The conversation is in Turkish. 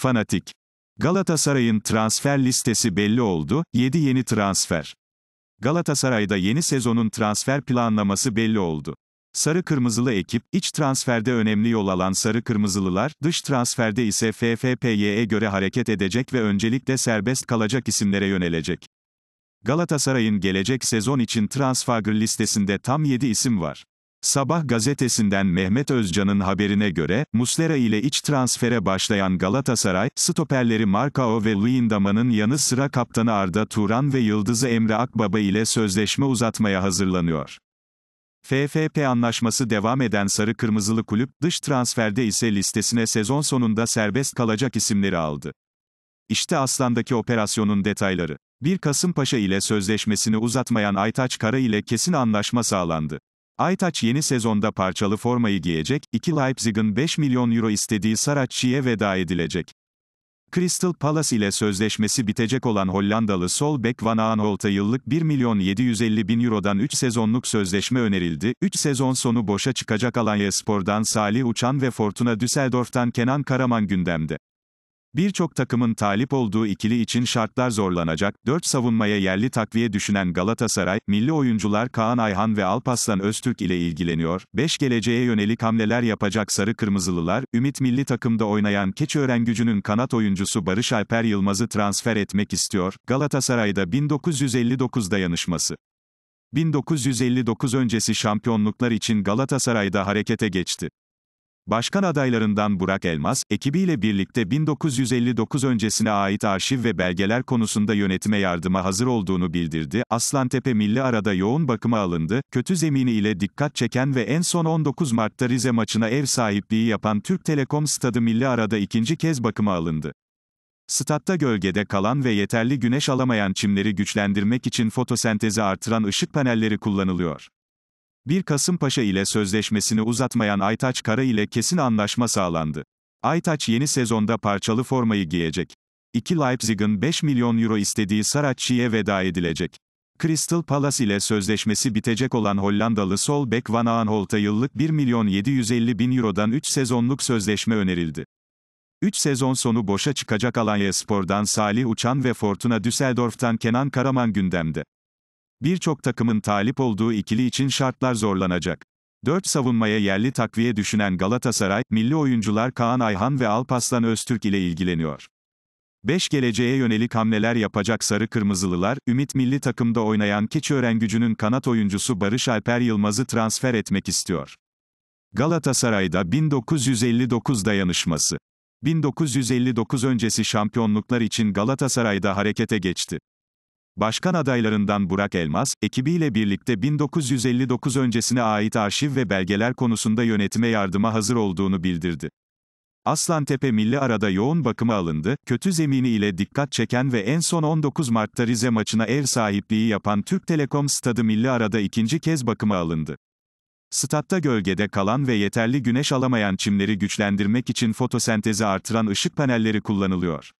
Fanatik. Galatasaray'ın transfer listesi belli oldu, 7 yeni transfer. Galatasaray'da yeni sezonun transfer planlaması belli oldu. Sarı Kırmızılı ekip, iç transferde önemli yol alan Sarı Kırmızılılar, dış transferde ise FFPY'ye göre hareket edecek ve öncelikle serbest kalacak isimlere yönelecek. Galatasaray'ın gelecek sezon için transfer listesinde tam 7 isim var. Sabah gazetesinden Mehmet Özcan'ın haberine göre, Muslera ile iç transfere başlayan Galatasaray, stoperleri Markao ve Luyendama'nın yanı sıra kaptanı Arda Turan ve yıldızı Emre Akbaba ile sözleşme uzatmaya hazırlanıyor. FFP anlaşması devam eden Sarı Kırmızılı Kulüp, dış transferde ise listesine sezon sonunda serbest kalacak isimleri aldı. İşte Aslan'daki operasyonun detayları. 1 Kasımpaşa ile sözleşmesini uzatmayan Aytaç Kara ile kesin anlaşma sağlandı. Aytaç yeni sezonda parçalı formayı giyecek, 2 Leipzig'in 5 milyon euro istediği Saratçı'ya veda edilecek. Crystal Palace ile sözleşmesi bitecek olan Hollandalı sol bek Van Aanholt'a yıllık 1 milyon 750 bin eurodan 3 sezonluk sözleşme önerildi. 3 sezon sonu boşa çıkacak Alanya Spor'dan Salih Uçan ve Fortuna Düsseldorf'tan Kenan Karaman gündemde. Birçok takımın talip olduğu ikili için şartlar zorlanacak. 4 savunmaya yerli takviye düşünen Galatasaray, milli oyuncular Kaan Ayhan ve Alpaslan Öztürk ile ilgileniyor. 5 geleceğe yönelik hamleler yapacak Sarı Kırmızılılar, Ümit milli takımda oynayan Keçiören gücünün kanat oyuncusu Barış Alper Yılmaz'ı transfer etmek istiyor. Galatasaray'da 1959 dayanışması. 1959 öncesi şampiyonluklar için Galatasaray'da harekete geçti. Başkan adaylarından Burak Elmas, ekibiyle birlikte 1959 öncesine ait arşiv ve belgeler konusunda yönetime yardıma hazır olduğunu bildirdi. Aslantepe Milli Arada yoğun bakıma alındı. Kötü zemini ile dikkat çeken ve en son 19 Mart'ta Rize maçına ev sahipliği yapan Türk Telekom Stadı Milli Arada ikinci kez bakıma alındı. Statta gölgede kalan ve yeterli güneş alamayan çimleri güçlendirmek için fotosentezi artıran ışık panelleri kullanılıyor. 1 Kasımpaşa ile sözleşmesini uzatmayan Aytaç Kara ile kesin anlaşma sağlandı. Aytaç yeni sezonda parçalı formayı giyecek. 2 Leipzig'in 5 milyon euro istediği Saracchi'ye veda edilecek. Crystal Palace ile sözleşmesi bitecek olan Hollandalı sol bek Van Aanholt'a yıllık 1 milyon 750 bin eurodan 3 sezonluk sözleşme önerildi. 3 sezon sonu boşa çıkacak Alanya Spor'dan Salih Uçan ve Fortuna Düsseldorf'tan Kenan Karaman gündemde. Birçok takımın talip olduğu ikili için şartlar zorlanacak. 4 savunmaya yerli takviye düşünen Galatasaray, milli oyuncular Kaan Ayhan ve Alpaslan Öztürk ile ilgileniyor. 5 geleceğe yönelik hamleler yapacak Sarı Kırmızılılar, Ümit milli takımda oynayan Keçiören gücünün kanat oyuncusu Barış Alper Yılmaz'ı transfer etmek istiyor. Galatasaray'da 1959 dayanışması. 1959 öncesi şampiyonluklar için Galatasaray'da harekete geçti. Başkan adaylarından Burak Elmas, ekibiyle birlikte 1959 öncesine ait arşiv ve belgeler konusunda yönetime yardıma hazır olduğunu bildirdi. Aslantepe Milli arada yoğun bakıma alındı, kötü zemini ile dikkat çeken ve en son 19 Mart'ta Rize maçına ev sahipliği yapan Türk Telekom Stadı Milli arada ikinci kez bakıma alındı. Statta gölgede kalan ve yeterli güneş alamayan çimleri güçlendirmek için fotosentezi artıran ışık panelleri kullanılıyor.